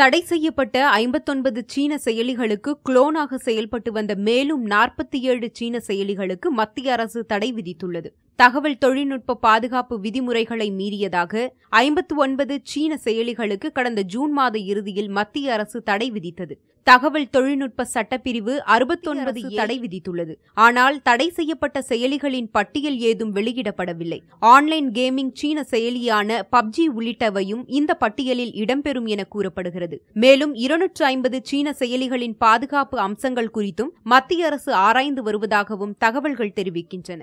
தடை செய்யப்பட்ட ஐம்பத்தொன்பது சீன செயலிகளுக்கு குளோனாக செயல்பட்டு வந்த மேலும் நாற்பத்தி ஏழு சீன செயலிகளுக்கு மத்திய அரசு தடை விதித்துள்ளது தகவல் தொழில்நுட்ப பாதுகாப்பு விதிமுறைகளை மீறியதாக ஐம்பத்து ஒன்பது சீன செயலிகளுக்கு கடந்த ஜூன் மாத இறுதியில் மத்திய அரசு தடை விதித்தது தகவல் தொழில்நுட்ப சட்டப்பிரிவு அறுபத்தொன்பது தடை விதித்துள்ளது ஆனால் தடை செய்யப்பட்ட செயலிகளின் பட்டியல் ஏதும் வெளியிடப்படவில்லை ஆன்லைன் கேமிங் சீன செயலியான பப்ஜி உள்ளிட்டவையும் இந்த பட்டியலில் இடம்பெறும் என கூறப்படுகிறது மேலும் இருநூற்று ஐம்பது சீன செயலிகளின் பாதுகாப்பு அம்சங்கள் குறித்தும் மத்திய அரசு ஆராய்ந்து வருவதாகவும் தகவல்கள் தெரிவிக்கின்றன